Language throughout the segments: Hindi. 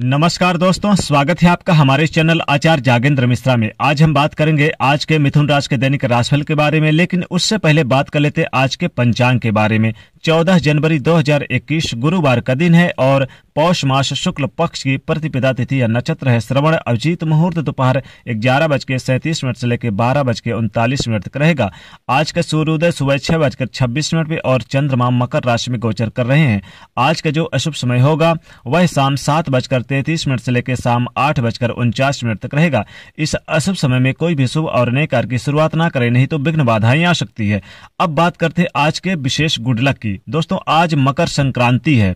नमस्कार दोस्तों स्वागत है आपका हमारे चैनल आचार्य जागेंद्र मिश्रा में आज हम बात करेंगे आज के मिथुन राज के दैनिक राशफल के बारे में लेकिन उससे पहले बात कर लेते आज के पंचांग के बारे में 14 जनवरी 2021 गुरुवार का दिन है और पौष मास शुक्ल पक्ष की प्रतिपिता तिथि या नक्षत्र है श्रवण अभिजीत मुहूर्त दोपहर ग्यारह बज के सैंतीस मिनट से लेकर बारह बज के उनतालीस मिनट तक रहेगा आज का सूर्योदय सुबह छह बजकर छब्बीस मिनट पे और चंद्रमा मकर राशि में गोचर कर रहे हैं आज का जो अशुभ समय होगा वह शाम सात बजकर तैतीस मिनट से लेकर शाम आठ बजकर उनचास मिनट तक रहेगा इस अशुभ समय में कोई भी शुभ और नए कार्य की शुरुआत ना करें नहीं तो विघ्न बाधाएं आ सकती है अब बात करते हैं आज के विशेष गुड लक की दोस्तों आज मकर संक्रांति है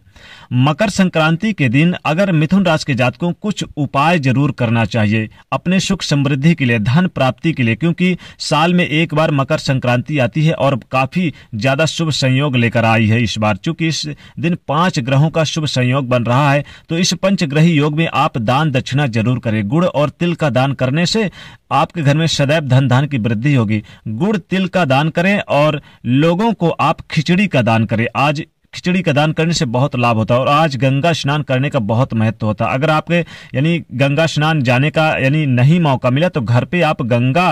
मकर संक्रांति के दिन अगर मिथुन राशि के जातकों कुछ उपाय जरूर करना चाहिए अपने सुख समृद्धि के लिए धन प्राप्ति के लिए क्योंकि साल में एक बार मकर संक्रांति आती है और काफी ज्यादा शुभ संयोग लेकर आई है इस बार चूंकि इस दिन पांच ग्रहों का शुभ संयोग बन रहा है तो इस पंच ग्रह ही योग में आप दान दक्षिणा जरूर करें गुड़ और तिल का दान करने से आपके घर में सदैव धन धान की वृद्धि होगी गुड़ तिल का दान करें और लोगों को आप खिचड़ी का दान करें आज खिचड़ी का दान करने से बहुत लाभ होता है और आज गंगा स्नान करने का बहुत महत्व होता है अगर आपके यानी गंगा स्नान जाने का यानी नहीं मौका मिला तो घर पे आप गंगा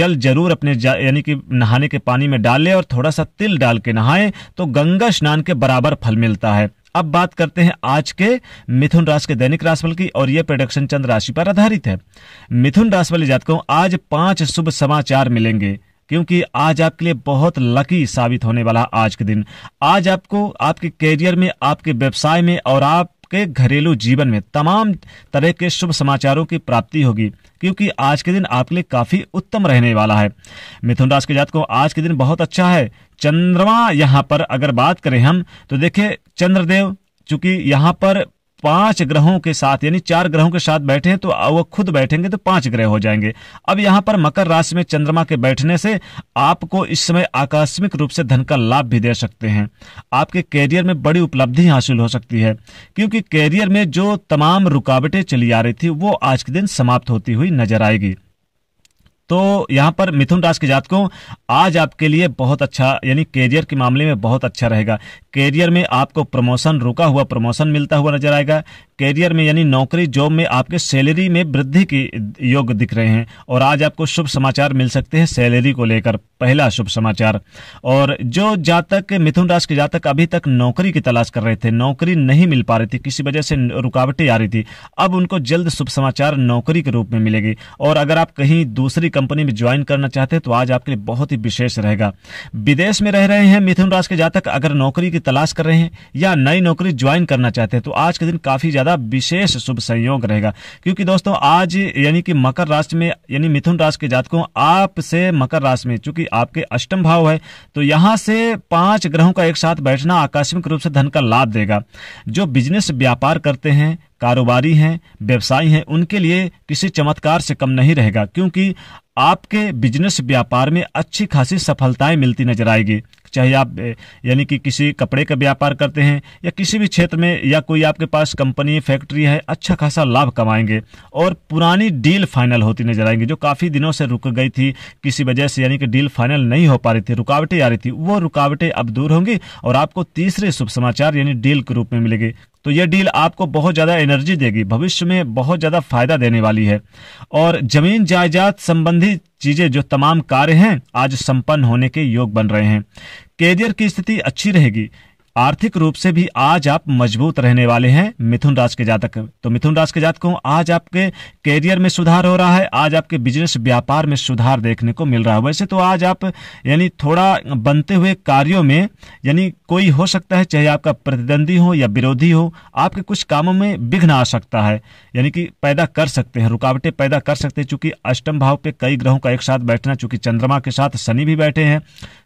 जल जरूर अपने यानी कि नहाने के पानी में डालें और थोड़ा सा तिल डाल के नहाएं तो गंगा स्नान के बराबर फल मिलता है अब बात करते हैं आज के मिथुन राशि के दैनिक राशिफल की और यह प्रोडक्शन चंद्र राशि पर आधारित है मिथुन राशि वाले जातकों आज पांच शुभ समाचार मिलेंगे क्योंकि आज आपके लिए बहुत लकी साबित होने वाला आज के दिन आज आपको आपके करियर में आपके व्यवसाय में और आप आपके घरेलू जीवन में तमाम तरह के शुभ समाचारों की प्राप्ति होगी क्योंकि आज के दिन आपके लिए काफी उत्तम रहने वाला है मिथुन राशि के जात को आज के दिन बहुत अच्छा है चंद्रमा यहाँ पर अगर बात करें हम तो देखिये चंद्रदेव चूंकि यहाँ पर पांच ग्रहों के साथ यानी चार ग्रहों के साथ बैठे हैं तो वो खुद बैठेंगे तो पांच ग्रह हो जाएंगे अब यहाँ पर मकर राशि में चंद्रमा के बैठने से आपको इस समय आकस्मिक रूप से धन का लाभ भी दे सकते हैं आपके कैरियर में बड़ी उपलब्धि हासिल हो सकती है क्योंकि कैरियर में जो तमाम रुकावटें चली आ रही थी वो आज के दिन समाप्त होती हुई नजर आएगी तो यहाँ पर मिथुन राशि के जातकों आज आपके लिए बहुत अच्छा यानी कैरियर के मामले में बहुत अच्छा रहेगा कैरियर में आपको प्रमोशन रुका हुआ प्रमोशन मिलता हुआ नजर आएगा कैरियर में यानी नौकरी जॉब में आपके सैलरी में वृद्धि की योग दिख रहे हैं और आज आपको शुभ समाचार मिल सकते हैं सैलरी को लेकर पहला शुभ समाचार और जो जातक मिथुन राशि के जातक अभी तक नौकरी की तलाश कर रहे थे नौकरी नहीं मिल पा रही थी किसी वजह से रुकावटें आ रही थी अब उनको जल्द शुभ समाचार नौकरी के रूप में मिलेगी और अगर आप कहीं दूसरी कंपनी में ज्वाइन करना चाहते हैं तो आज आपके लिए बहुत ही विशेष रहेगा विदेश में रह रहे हैं मिथुन राशि के जातक अगर नौकरी की तलाश कर रहे हैं या नई नौकरी ज्वाइन करना चाहते हैं तो आज के दिन काफी ज्यादा विशेष शुभ संयोग रहेगा क्योंकि दोस्तों आज यानी कि मकर राशि में यानी मिथुन राशि के जातकों आपसे मकर राशि में चूंकि आपके अष्टम भाव है तो यहाँ से पांच ग्रहों का एक साथ बैठना आकस्मिक रूप से धन का लाभ देगा जो बिजनेस व्यापार करते हैं कारोबारी हैं व्यवसायी हैं उनके लिए किसी चमत्कार से कम नहीं रहेगा क्योंकि आपके बिजनेस व्यापार में अच्छी खासी सफलताएं मिलती नजर आएगी चाहे आप यानी कि किसी कपड़े का व्यापार करते हैं या किसी भी क्षेत्र में या कोई आपके पास कंपनी फैक्ट्री है अच्छा खासा लाभ कमाएंगे और पुरानी डील फाइनल होती नजर आएंगी जो काफ़ी दिनों से रुक गई थी किसी वजह से यानी कि डील फाइनल नहीं हो पा रही थी रुकावटें आ रही थी वो रुकावटें अब दूर होंगी और आपको तीसरे शुभ समाचार यानी डील के रूप में मिलेगी तो यह डील आपको बहुत ज़्यादा एनर्जी देगी भविष्य में बहुत ज़्यादा फायदा देने वाली है और जमीन जायदाद संबंधी सभी चीजें जो तमाम कार्य हैं आज संपन्न होने के योग बन रहे हैं कैरियर की स्थिति अच्छी रहेगी आर्थिक रूप से भी आज आप मजबूत रहने वाले हैं मिथुन राशि के जातक तो मिथुन राशि के जातकों आज आपके कैरियर में सुधार हो रहा है आज आपके बिजनेस व्यापार में सुधार देखने को मिल रहा है वैसे तो आज आप यानी थोड़ा बनते हुए कार्यों में यानी कोई हो सकता है चाहे आपका प्रतिद्वंदी हो या विरोधी हो आपके कुछ कामों में विघ्न आ सकता है यानी कि पैदा कर सकते हैं रुकावटें पैदा कर सकते हैं चूंकि अष्टम भाव पे कई ग्रहों का एक साथ बैठना चूंकि चंद्रमा के साथ शनि भी बैठे हैं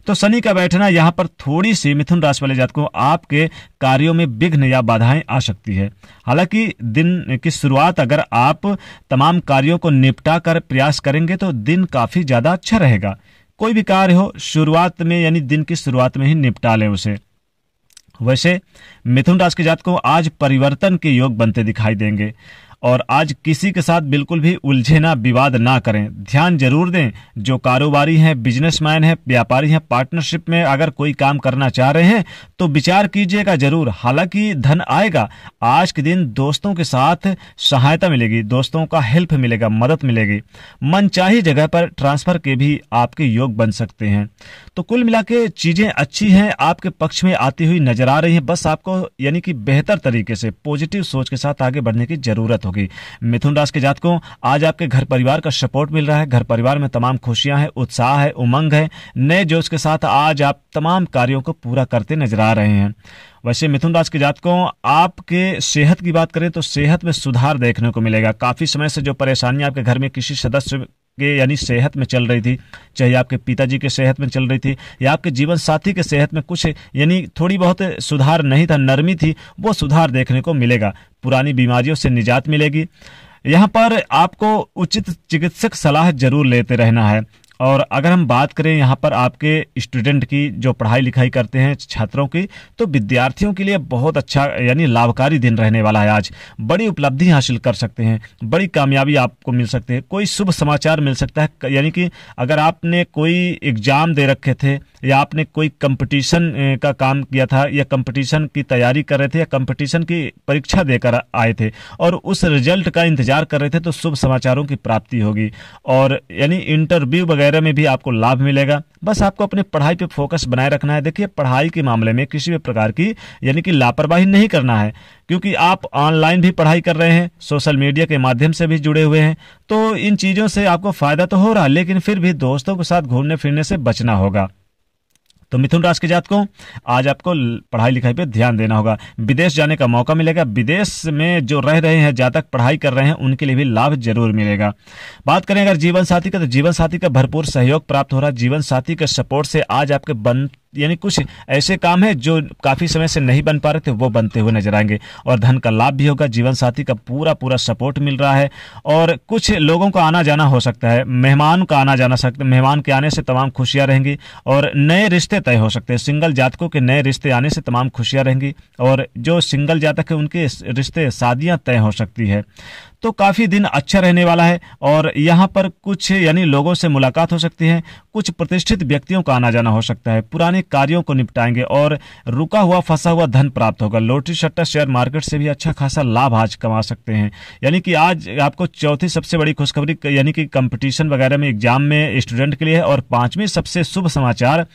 तो शनि का बैठना यहाँ पर थोड़ी सी मिथुन राशि वाले जातकों आपके कार्यों में विघ्न या बाधाएं आ सकती है हालांकि दिन की शुरुआत अगर आप तमाम कार्यों को निपटा कर प्रयास करेंगे तो दिन काफी ज्यादा अच्छा रहेगा कोई भी कार्य हो शुरुआत में यानी दिन की शुरुआत में ही निपटा लें उसे वैसे मिथुन राशि के जात को आज परिवर्तन के योग बनते दिखाई देंगे और आज किसी के साथ बिल्कुल भी उलझेना विवाद ना करें ध्यान जरूर दें जो कारोबारी हैं बिजनेसमैन हैं व्यापारी हैं पार्टनरशिप में अगर कोई काम करना चाह रहे हैं तो विचार कीजिएगा जरूर हालांकि धन आएगा आज के दिन दोस्तों के साथ सहायता मिलेगी दोस्तों का हेल्प मिलेगा मदद मिलेगी मनचाही जगह पर ट्रांसफर के भी आपके योग बन सकते हैं तो कुल मिला के चीजें अच्छी हैं आपके पक्ष में आती हुई नजर आ रही है बस आपको यानी कि बेहतर तरीके से पॉजिटिव सोच के साथ आगे बढ़ने की जरूरत हो होगी मिथुन राशि के जातकों आज आपके घर परिवार का सपोर्ट मिल रहा है घर परिवार में तमाम खुशियां हैं उत्साह है उमंग है नए जोश के साथ आज आप तमाम कार्यों को पूरा करते नजर आ रहे हैं वैसे मिथुन राशि के जातकों आपके सेहत की बात करें तो सेहत में सुधार देखने को मिलेगा काफी समय से जो परेशानियां आपके घर में किसी सदस्य के यानी सेहत में चल रही थी चाहे आपके पिताजी के सेहत में चल रही थी या आपके जीवन साथी के सेहत में कुछ यानी थोड़ी बहुत सुधार नहीं था नरमी थी वो सुधार देखने को मिलेगा पुरानी बीमारियों से निजात मिलेगी यहाँ पर आपको उचित चिकित्सक सलाह जरूर लेते रहना है और अगर हम बात करें यहाँ पर आपके स्टूडेंट की जो पढ़ाई लिखाई करते हैं छात्रों की तो विद्यार्थियों के लिए बहुत अच्छा यानी लाभकारी दिन रहने वाला है आज बड़ी उपलब्धि हासिल कर सकते हैं बड़ी कामयाबी आपको मिल सकती है कोई शुभ समाचार मिल सकता है यानी कि अगर आपने कोई एग्जाम दे रखे थे या आपने कोई कंपटीशन का काम किया था या कंपटीशन की तैयारी कर रहे थे या कंपटीशन की परीक्षा देकर आए थे और उस रिजल्ट का इंतजार कर रहे थे तो शुभ समाचारों की प्राप्ति होगी और यानी इंटरव्यू वगैरह में भी आपको लाभ मिलेगा बस आपको अपने पढ़ाई पे फोकस बनाए रखना है देखिए पढ़ाई के मामले में किसी भी प्रकार की यानी कि लापरवाही नहीं करना है क्योंकि आप ऑनलाइन भी पढ़ाई कर रहे हैं सोशल मीडिया के माध्यम से भी जुड़े हुए हैं तो इन चीज़ों से आपको फायदा तो हो रहा है लेकिन फिर भी दोस्तों के साथ घूमने फिरने से बचना होगा तो मिथुन राशि के जातकों आज आपको पढ़ाई लिखाई पर ध्यान देना होगा विदेश जाने का मौका मिलेगा विदेश में जो रह रहे हैं जातक पढ़ाई कर रहे हैं उनके लिए भी लाभ जरूर मिलेगा बात करें अगर जीवन साथी का तो जीवन साथी का भरपूर सहयोग प्राप्त हो रहा है जीवन साथी के सपोर्ट से आज आपके बन यानी कुछ ऐसे काम है जो काफ़ी समय से नहीं बन पा रहे थे वो बनते हुए नजर आएंगे और धन का लाभ भी होगा जीवन साथी का पूरा पूरा सपोर्ट मिल रहा है और कुछ लोगों का आना जाना हो सकता है मेहमान का आना जाना सकता मेहमान के आने से तमाम खुशियाँ रहेंगी और नए रिश्ते तय हो सकते हैं सिंगल जातकों के नए रिश्ते आने से तमाम खुशियाँ रहेंगी और जो सिंगल जातक है उनके रिश्ते शादियाँ तय हो सकती है तो काफ़ी दिन अच्छा रहने वाला है और यहाँ पर कुछ यानी लोगों से मुलाकात हो सकती है कुछ प्रतिष्ठित व्यक्तियों का आना जाना हो सकता है पुराने कार्यों को निपटाएंगे और रुका हुआ फंसा हुआ धन प्राप्त होगा लोटरी सट्टा शेयर मार्केट से भी अच्छा खासा लाभ आज कमा सकते हैं यानी कि आज आपको चौथी सबसे बड़ी खुशखबरी यानी कि कंपटीशन वगैरह में एग्जाम में स्टूडेंट के लिए है और पांचवी सबसे शुभ समाचार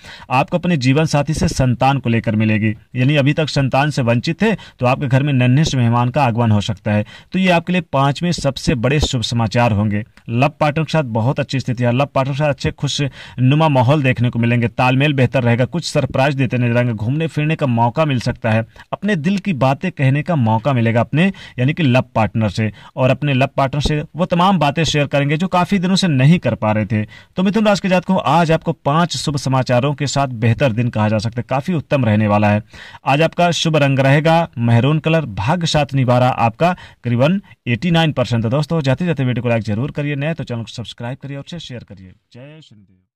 आपको अपने जीवन साथी से संतान को लेकर मिलेगी यानी अभी तक संतान से वंचित थे तो आपके घर में नन्हे से मेहमान का आगमन हो सकता है तो ये आपके लिए पांच मैच में सबसे बड़े शुभ समाचार होंगे लव पार्टनर के साथ बहुत अच्छी स्थिति है लव पार्टनर के साथ अच्छे खुश नुमा माहौल देखने को मिलेंगे तालमेल बेहतर रहेगा कुछ सरप्राइज देते नजर आएंगे घूमने फिरने का मौका मिल सकता है अपने दिल की बातें कहने का मौका मिलेगा अपने यानी कि लव पार्टनर से और अपने लव पार्टनर से वो तमाम बातें शेयर करेंगे जो काफी दिनों से नहीं कर पा रहे थे तो मिथुन राशि के जातकों आज आपको पांच शुभ समाचारों के साथ बेहतर दिन कहा जा सकता है काफी उत्तम रहने वाला है आज आपका शुभ रंग रहेगा मेहरून कलर भाग्य साथ निभारा आपका करीबन एटी नाइन परसेंट तो दोस्तों जाते जाते वीडियो को लाइक जरूर करिए नए तो चैनल को सब्सक्राइब करिए और शेयर करिए जय श्री